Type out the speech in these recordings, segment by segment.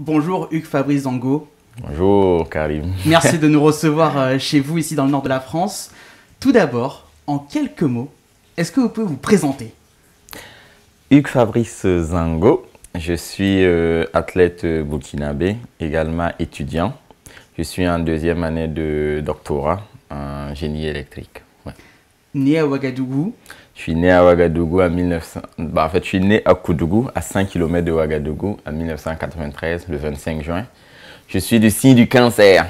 Bonjour Hugues Fabrice Zango. Bonjour Karim. Merci de nous recevoir euh, chez vous ici dans le nord de la France. Tout d'abord, en quelques mots, est-ce que vous pouvez vous présenter Hugues Fabrice Zango, je suis euh, athlète burkinabé, également étudiant. Je suis en deuxième année de doctorat en génie électrique né à Ouagadougou. Je suis né à Ouagadougou en 1900. Bah, en fait, je suis né à Koudougou, à 5 km de Ouagadougou, en 1993, le 25 juin. Je suis du signe du cancer.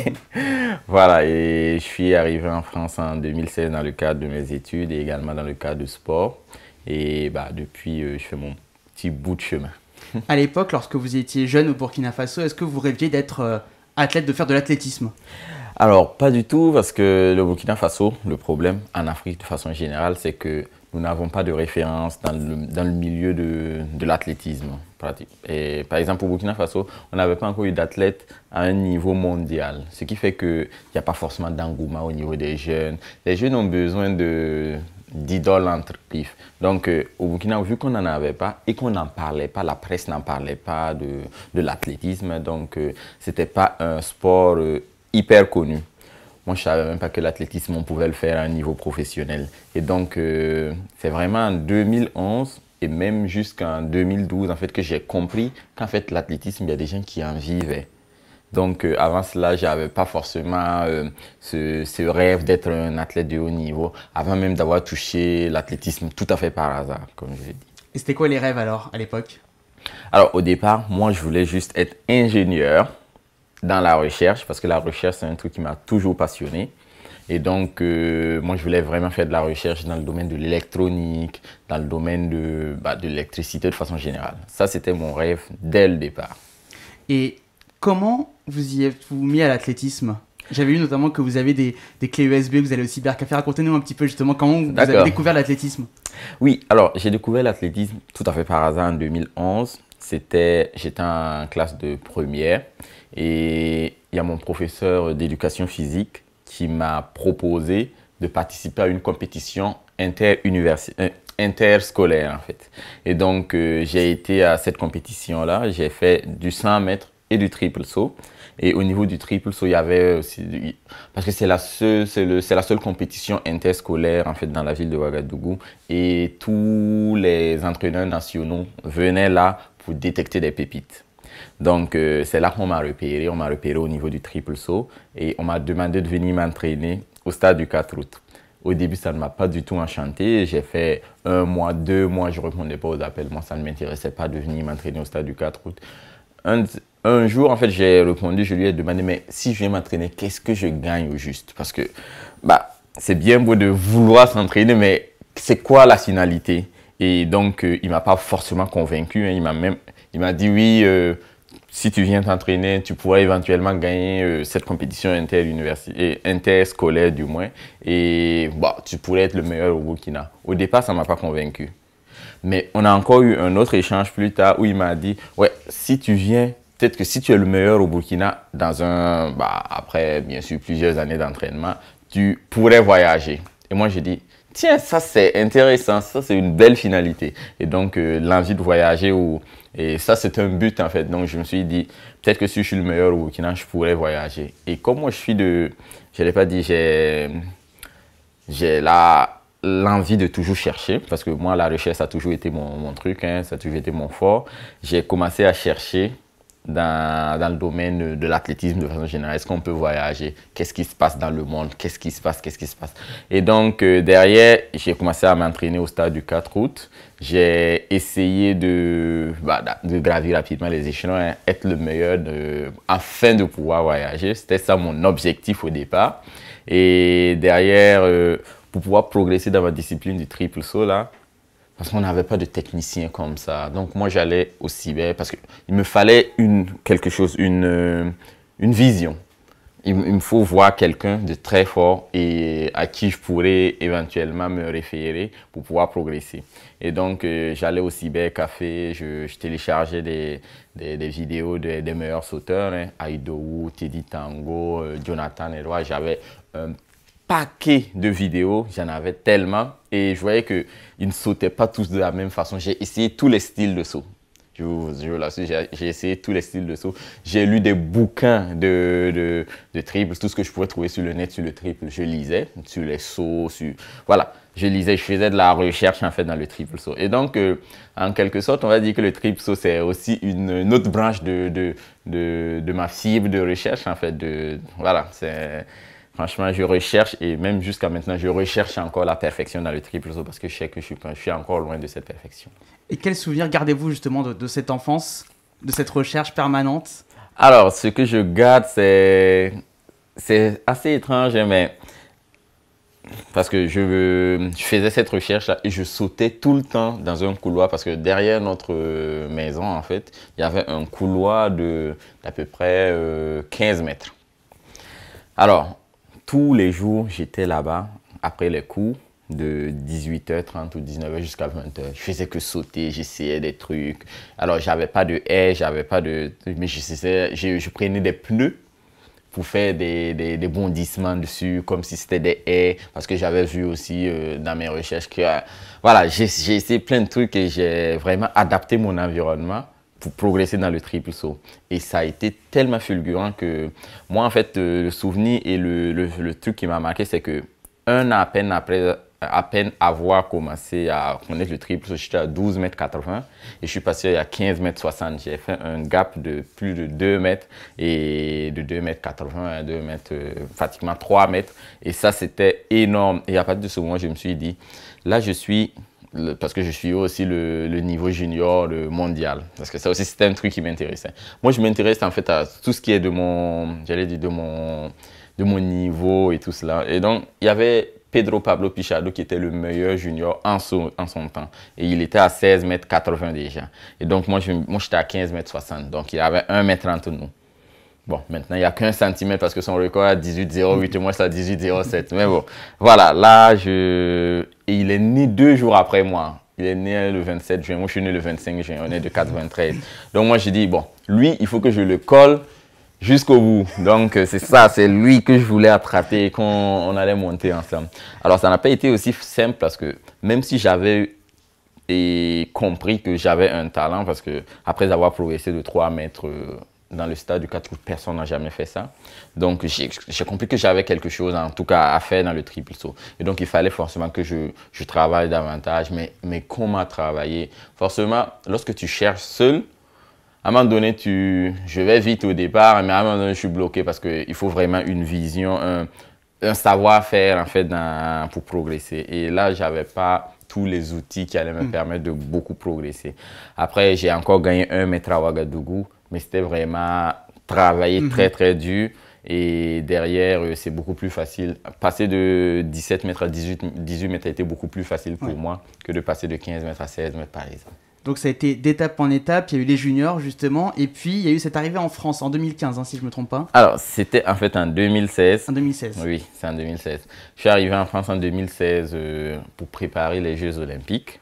voilà, et je suis arrivé en France en 2016 dans le cadre de mes études et également dans le cadre du sport. Et bah, depuis, euh, je fais mon petit bout de chemin. à l'époque, lorsque vous étiez jeune au Burkina Faso, est-ce que vous rêviez d'être euh, athlète, de faire de l'athlétisme alors, pas du tout, parce que le Burkina Faso, le problème en Afrique de façon générale, c'est que nous n'avons pas de référence dans le, milieu de, de l'athlétisme. Et par exemple, au Burkina Faso, on n'avait pas encore eu d'athlètes à un niveau mondial, ce qui fait qu'il n'y a pas forcément d'engouement au niveau des jeunes. Les jeunes ont besoin de, d'idoles entre Donc, euh, au Burkina, vu qu'on n'en avait pas et qu'on n'en parlait pas, la presse n'en parlait pas de, l'athlétisme, donc ce euh, c'était pas un sport euh, hyper connu. Moi, je ne savais même pas que l'athlétisme, on pouvait le faire à un niveau professionnel. Et donc, euh, c'est vraiment en 2011 et même jusqu'en 2012, en fait, que j'ai compris qu'en fait, l'athlétisme, il y a des gens qui en vivaient. Donc, euh, avant cela, je n'avais pas forcément euh, ce, ce, rêve d'être un athlète de haut niveau, avant même d'avoir touché l'athlétisme tout à fait par hasard, comme je l'ai dit. Et c'était quoi les rêves alors, à l'époque Alors, au départ, moi, je voulais juste être ingénieur dans la recherche, parce que la recherche, c'est un truc qui m'a toujours passionné. Et donc, euh, moi, je voulais vraiment faire de la recherche dans le domaine de l'électronique, dans le domaine de, bah, de l'électricité de façon générale. Ça, c'était mon rêve dès le départ. Et comment vous y êtes-vous mis à l'athlétisme j'avais lu notamment que vous avez des, des clés USB, vous allez au cybercafé. Racontez-nous un petit peu justement comment vous avez découvert l'athlétisme. Oui, alors j'ai découvert l'athlétisme tout à fait par hasard en 2011 c'était, j'étais en classe de première et il y a mon professeur d'éducation physique qui m'a proposé de participer à une compétition inter euh, interscolaire en fait. Et donc euh, j'ai été à cette compétition là, j'ai fait du 100 mètres et du triple saut. Et au niveau du triple saut, il y avait aussi euh, parce que c'est la seule c'est la seule compétition interscolaire en fait dans la ville de Ouagadougou et tous les entraîneurs nationaux venaient là pour détecter des pépites. Donc, euh, c'est là qu'on m'a repéré. On m'a repéré au niveau du triple saut et on m'a demandé de venir m'entraîner au stade du 4 août. Au début, ça ne m'a pas du tout enchanté. J'ai fait un mois, deux mois, je ne répondais pas aux appels. Moi, ça ne m'intéressait pas de venir m'entraîner au stade du 4 août. Un, jour, en fait, j'ai répondu, je lui ai demandé, mais si je viens m'entraîner, qu'est-ce que je gagne au juste Parce que bah, c'est bien beau de vouloir s'entraîner, mais c'est quoi la finalité et donc, euh, il ne m'a pas forcément convaincu. Hein. Il m'a même il m'a dit oui, euh, si tu viens t'entraîner, tu pourras éventuellement gagner euh, cette compétition interscolaire, du moins. Et bah, tu pourrais être le meilleur au Burkina. Au départ, ça ne m'a pas convaincu. Mais on a encore eu un autre échange plus tard où il m'a dit ouais, si tu viens, peut-être que si tu es le meilleur au Burkina, dans un, bah, après bien sûr plusieurs années d'entraînement, tu pourrais voyager. Et moi, j'ai dit tiens, ça c'est intéressant, ça c'est une belle finalité. Et donc euh, l'envie de voyager, ou... et ça c'est un but en fait. Donc je me suis dit, peut-être que si je suis le meilleur au Burkina, je pourrais voyager. Et comme moi je suis de, je ne l'ai pas dit, j'ai, j'ai la l'envie de toujours chercher, parce que moi la recherche a toujours été mon, truc, hein, ça a toujours été mon fort. J'ai commencé à chercher dans, dans, le domaine de l'athlétisme de façon générale Est-ce qu'on peut voyager Qu'est-ce qui se passe dans le monde Qu'est-ce qui se passe Qu'est-ce qui se passe Et donc, euh, derrière, j'ai commencé à m'entraîner au stade du 4 août. J'ai essayé de, bah, de gravir rapidement les échelons, hein, être le meilleur afin de pouvoir voyager. C'était ça mon objectif au départ. Et derrière, euh, pour pouvoir progresser dans ma discipline du triple saut, là, parce qu'on n'avait pas de technicien comme ça. Donc moi j'allais au cyber parce qu'il me fallait une, quelque chose, une, euh, une vision. Il, me faut voir quelqu'un de très fort et à qui je pourrais éventuellement me référer pour pouvoir progresser. Et donc euh, j'allais au cyber café, je, téléchargeais des, des, vidéos des meilleurs sauteurs, hein. Aido Wu, Teddy Tango, euh, jonathan Jonathan Leroy. J'avais un paquet de vidéos, j'en avais tellement et je voyais qu'ils ne sautaient pas tous de la même façon. J'ai essayé tous les styles de saut. Je vous là j'ai essayé tous les styles de saut. J'ai lu des bouquins de, de, de triple, tout ce que je pouvais trouver sur le net, sur le triple, je lisais, sur les sauts, sur... Voilà, je lisais, je faisais de la recherche en fait dans le triple saut. Et donc, euh, en quelque sorte, on va dire que le triple saut, c'est aussi une, autre branche de, de, de, de ma cible de recherche en fait. De, voilà, c'est Franchement, je recherche et même jusqu'à maintenant, je recherche encore la perfection dans le triple saut parce que je sais que je suis, encore loin de cette perfection. Et quel souvenir gardez-vous justement de, cette enfance, de cette recherche permanente Alors, ce que je garde, c'est, c'est assez étrange, mais parce que je, faisais cette recherche-là et je sautais tout le temps dans un couloir parce que derrière notre maison, en fait, il y avait un couloir de d'à peu près 15 euh, mètres. Alors, tous les jours, j'étais là-bas après les cours de 18h30 ou 19h jusqu'à 20h. Je faisais que sauter, j'essayais des trucs. Alors, j'avais pas de haie, j'avais pas de. Mais je, prenais des pneus pour faire des, bondissements dessus, comme si c'était des haies, parce que j'avais vu aussi euh, dans mes recherches que. voilà, j'ai essayé plein de trucs et j'ai vraiment adapté mon environnement pour progresser dans le triple saut. Et ça a été tellement fulgurant que moi, en fait, euh, le souvenir et le, truc qui m'a marqué, c'est que un an à peine après à peine avoir commencé à connaître le triple saut, j'étais à 12 mètres 80 et je suis passé à 15 mètres 60. J'ai fait un gap de plus de 2 mètres et de 2 mètres 80 2 mètres, euh, pratiquement 3 mètres. Et ça, c'était énorme. Et à partir de ce moment, je me suis dit, là, je suis parce que je suis aussi le, niveau junior, le mondial. Parce que ça aussi, c'était un truc qui m'intéressait. Moi, je m'intéresse en fait à tout ce qui est de mon, j'allais dire, de mon, de mon niveau et tout cela. Et donc, il y avait Pedro Pablo Pichado qui était le meilleur junior en son, en son temps. Et il était à 16 mètres 80 déjà. Et donc, moi, j'étais moi, à 15 mètres 60. Donc, il avait un mètre entre nous. Bon, maintenant, il n'y a qu'un centimètre parce que son record à 18,08 et moi, c'est à 18,07. Mais bon, voilà, là, je... il est né deux jours après moi. Il est né le 27 juin. Moi, je suis né le 25 juin. On est de 93. Donc, moi, j'ai dit, bon, lui, il faut que je le colle jusqu'au bout. Donc, euh, c'est ça, c'est lui que je voulais attraper et qu'on allait monter ensemble. Alors, ça n'a pas été aussi simple parce que même si j'avais compris que j'avais un talent, parce que après avoir progressé de 3 mètres euh, dans le stade du 4 août, personne n'a jamais fait ça. Donc, j'ai compris que j'avais quelque chose, en tout cas, à faire dans le triple saut. Et donc, il fallait forcément que je, travaille davantage. Mais, mais comment travailler Forcément, lorsque tu cherches seul, à un moment donné, tu, je vais vite au départ, mais à un moment donné, je suis bloqué parce qu'il faut vraiment une vision, un, savoir-faire, en fait, pour progresser. Et là, je j'avais pas tous les outils qui allaient me hmm. permettre de beaucoup progresser. Après, j'ai encore gagné un maître à Ouagadougou mais c'était vraiment travailler mhm. très, très dur. Et derrière, euh, c'est beaucoup plus facile. Passer de 17 mètres à 18, mètres a été beaucoup plus facile pour moi que de passer de 15 mètres à 16 mètres, par exemple. Donc ça a été d'étape en étape, il y a eu les juniors justement, et puis il y a eu cette arrivée en France en 2015, hein, si je ne me trompe pas. Alors c'était en fait en 2016. En 2016. Oui, c'est en 2016. Je suis arrivé en France en 2016 euh, pour préparer les Jeux olympiques.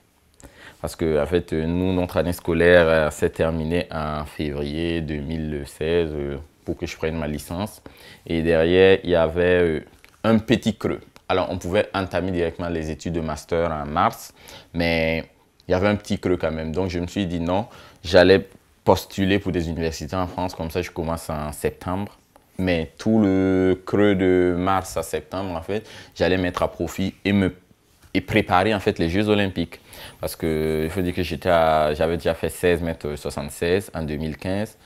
Parce que, en fait, euh, nous, notre année scolaire euh, s'est terminée en février 2016 euh, pour que je prenne ma licence. Et derrière, il y avait un petit creux. Alors, on pouvait entamer directement les études de master en mars, mais il y avait un petit creux quand même. Donc, je me suis dit non, j'allais postuler pour des universités en France, comme ça, je commence en septembre. Mais tout le creux de mars à septembre, en fait, j'allais mettre à profit et me et préparer en fait les Jeux Olympiques. Parce que faut dire que j'avais déjà fait 16 mètres 76 en 2015.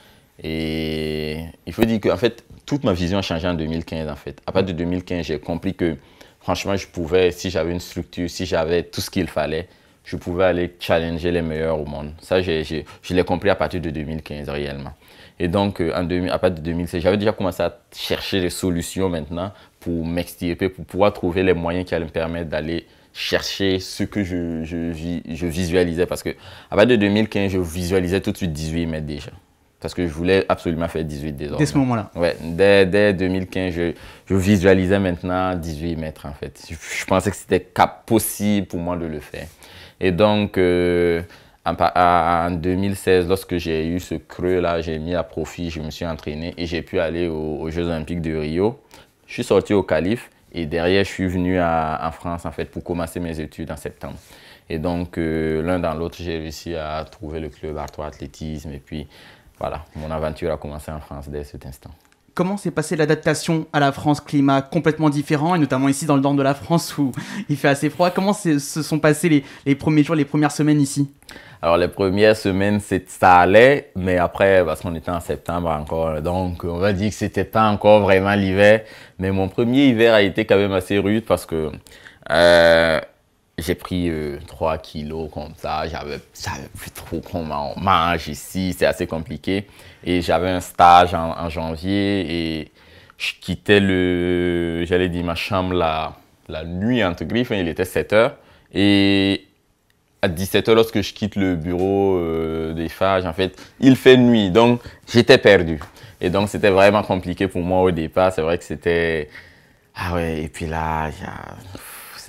Et il faut dire que en fait, toute ma vision a changé en 2015. En fait. À partir de 2015, j'ai compris que franchement, je pouvais, si j'avais une structure, si j'avais tout ce qu'il fallait, je pouvais aller challenger les meilleurs au monde. Ça, je l'ai compris à partir de 2015 réellement. Et donc, euh, en à partir de 2016, j'avais déjà commencé à chercher des solutions maintenant pour m'extirper, pour pouvoir trouver les moyens qui allaient me permettre d'aller chercher ce que je, je, je, visualisais. Parce que à partir de 2015, je visualisais tout de suite 18 mètres déjà. Parce que je voulais absolument faire 18 désormais. Dès ce moment-là Ouais, dès, 2015, je, je, visualisais maintenant 18 mètres en fait. Je, pensais que c'était possible pour moi de le faire. Et donc, euh, en, 2016, lorsque j'ai eu ce creux-là, j'ai mis à profit, je me suis entraîné et j'ai pu aller aux, aux Jeux Olympiques de Rio. Je suis sorti au Calife et derrière, je suis venu en France en fait pour commencer mes études en septembre. Et donc, euh, l'un dans l'autre, j'ai réussi à trouver le club Artois Athlétisme. Et puis, voilà, mon aventure a commencé en France dès cet instant. Comment s'est passée l'adaptation à la France climat complètement différent, et notamment ici dans le nord de la France où il fait assez froid Comment se sont passés les, premiers jours, les premières semaines ici Alors les premières semaines, ça allait, mais après, parce qu'on était en septembre encore, donc on va dire que c'était pas encore vraiment l'hiver. Mais mon premier hiver a été quand même assez rude parce que... Euh, j'ai pris 3 euh, kilos comme ça, j'avais plus trop comment on mange ici, c'est assez compliqué. Et j'avais un stage en, janvier et je quittais le, j'allais dire ma chambre la, la nuit entre griffes, il était 7 h Et à 17h, lorsque je quitte le bureau euh, des phages, en fait, il fait nuit, donc j'étais perdu. Et donc c'était vraiment compliqué pour moi au départ, c'est vrai que c'était... Ah ouais, et puis là,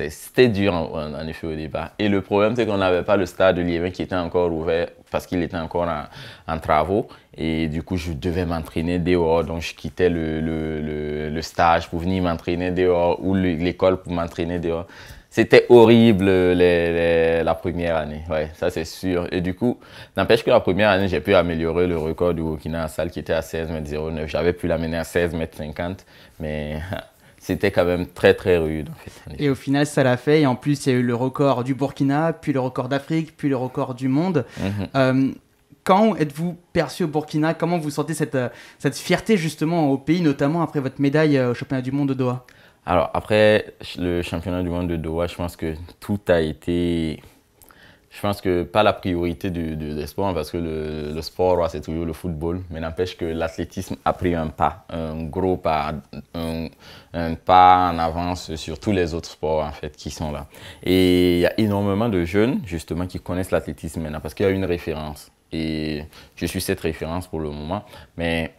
c'était dur en, effet au départ. Et le problème, c'est qu'on n'avait pas le stade de Liévin qui était encore ouvert parce qu'il était encore en, travaux. Et du coup, je devais m'entraîner dehors. Donc, je quittais le, le, le, stage pour venir m'entraîner dehors ou l'école pour m'entraîner dehors. C'était horrible euh, les, la première année, ouais, ça c'est sûr. Et du coup, n'empêche que la première année, j'ai pu améliorer le record du Burkina à salle qui était à 16 m 09. J'avais pu l'amener à 16 m 50, mais c'était quand même très très rude. En fait. Et au final, ça l'a fait. Et en plus, il y a eu le record du Burkina, puis le record d'Afrique, puis le record du monde. Mhm. Euh, quand êtes-vous perçu au Burkina Comment vous sentez cette, euh, cette fierté justement au pays, notamment après votre médaille euh, au championnat du monde de Doha Alors, après le championnat du monde de Doha, je pense que tout a été je pense que pas la priorité du, du des sports, parce que le, sport, c'est toujours le football, mais n'empêche que l'athlétisme a pris un pas, un gros pas, un, un, pas en avance sur tous les autres sports en fait qui sont là. Et il y a énormément de jeunes justement qui connaissent l'athlétisme maintenant parce qu'il y a une référence. Et je suis cette référence pour le moment, mais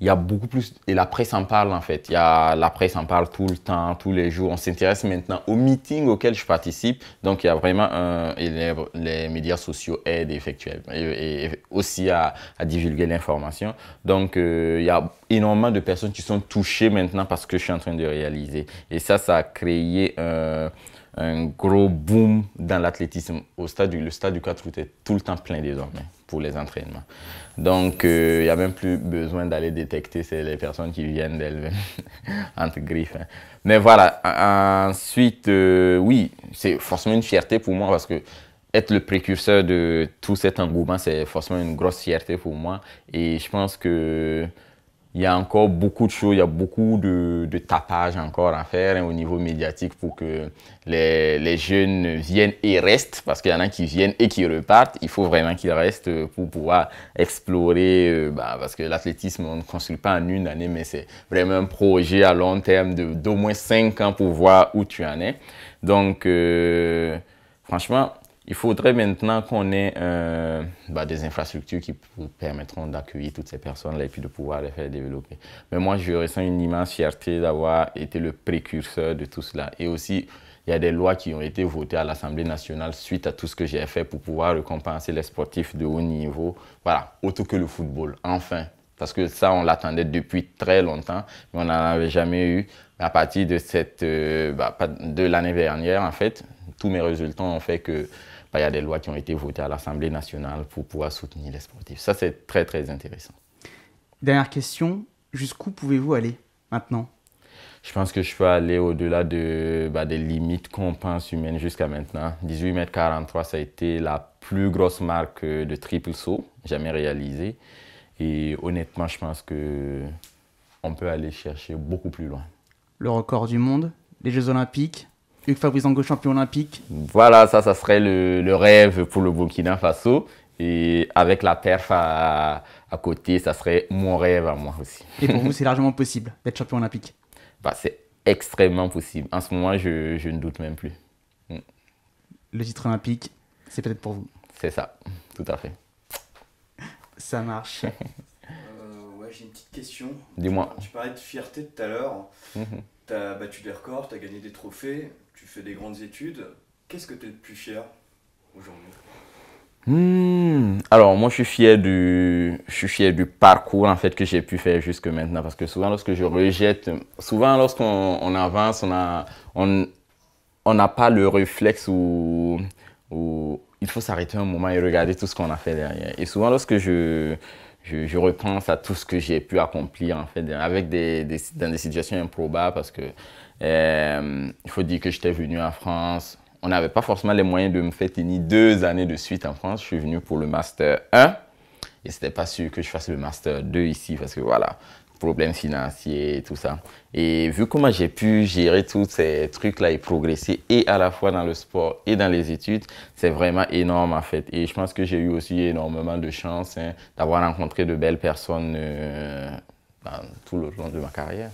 il y a beaucoup plus, et la presse en parle en fait, il y a, la presse en parle tout le temps, tous les jours, on s'intéresse maintenant aux meetings auxquels je participe, donc il y a vraiment, un, et les, les, médias sociaux aident effectivement, et, aussi à, divulguer l'information, donc euh, il y a énormément de personnes qui sont touchées maintenant parce que je suis en train de réaliser, et ça, ça a créé... un un gros boom dans l'athlétisme. Au stade, le stade du 4 août est tout le temps plein désormais hein, pour les entraînements. Donc, euh, il y n'y a même plus besoin d'aller détecter c'est les personnes qui viennent d'élever entre griffes. Hein. Mais voilà, ensuite, euh, oui, c'est forcément une fierté pour moi parce que être le précurseur de tout cet engouement, c'est forcément une grosse fierté pour moi. Et je pense que il y a encore beaucoup de choses, il y a beaucoup de, tapage encore à faire hein, au niveau médiatique pour que les, jeunes viennent et restent, parce qu'il y en a qui viennent et qui repartent. Il faut vraiment qu'ils restent euh, pour pouvoir explorer, euh, bah, parce que l'athlétisme, on ne construit pas en une année, mais c'est vraiment un projet à long terme d'au moins cinq ans pour voir où tu en es. Donc, euh, franchement, il faudrait maintenant qu'on ait euh, bah, des infrastructures qui permettront d'accueillir toutes ces personnes-là et puis de pouvoir les faire développer. Mais moi, je ressens une immense fierté d'avoir été le précurseur de tout cela. Et aussi, il y a des lois qui ont été votées à l'Assemblée nationale suite à tout ce que j'ai fait pour pouvoir récompenser les sportifs de haut niveau. Voilà, autant que le football, enfin. Parce que ça, on l'attendait depuis très longtemps, mais on n'en avait jamais eu. À partir de, cette, euh, bah, de l'année dernière, en fait, tous mes résultats ont fait que bah, il y a des lois qui ont été votées à l'Assemblée nationale pour pouvoir soutenir les sportifs. Ça, c'est très, très intéressant. Dernière question, jusqu'où pouvez-vous aller maintenant je pense que je peux aller au-delà bah, des limites qu'on pense humaines jusqu'à maintenant. 18 m, 43, ça a été la plus grosse marque euh, de triple saut jamais réalisée. Et honnêtement, je pense que on peut aller chercher beaucoup plus loin. Le record du monde, les Jeux Olympiques, Hugues Fabrizango, champion olympique. Voilà, ça, ça serait le, rêve pour le Burkina Faso. Et avec la perf à, côté, ça serait mon rêve à moi aussi. Et pour vous, c'est largement possible d'être champion olympique bah, C'est extrêmement possible. En ce moment, je, ne doute même plus. Mm. Le titre olympique, c'est peut-être pour vous. C'est ça, tout à fait. Ça marche. Euh, ouais, j'ai une petite question. Dis-moi. Tu parlais de fierté tout à l'heure. Mm-hmm tu as battu des records, tu as gagné des trophées, tu fais des grandes études. Qu'est-ce que tu es le plus fier aujourd'hui hmm, Alors moi je suis fier du je suis fier du parcours en fait que j'ai pu faire jusque maintenant parce que souvent lorsque je rejette souvent lorsqu'on avance on a on n'a pas le réflexe où il faut s'arrêter un moment et regarder tout ce qu'on a fait derrière et souvent lorsque je je, repense à tout ce que j'ai pu accomplir, en fait, avec des, dans des situations improbables parce que euh, il faut dire que j'étais venu en France. On n'avait pas forcément les moyens de me faire tenir deux années de suite en France. Je suis venu pour le Master 1 et c'était pas sûr que je fasse le Master 2 ici parce que voilà, problèmes financiers et tout ça. Et vu comment j'ai pu gérer tous ces trucs-là et progresser et à la fois dans le sport et dans les études, c'est vraiment énorme en fait. Et je pense que j'ai eu aussi énormément de chance hein, d'avoir rencontré de belles personnes euh, dans tout le long de ma carrière.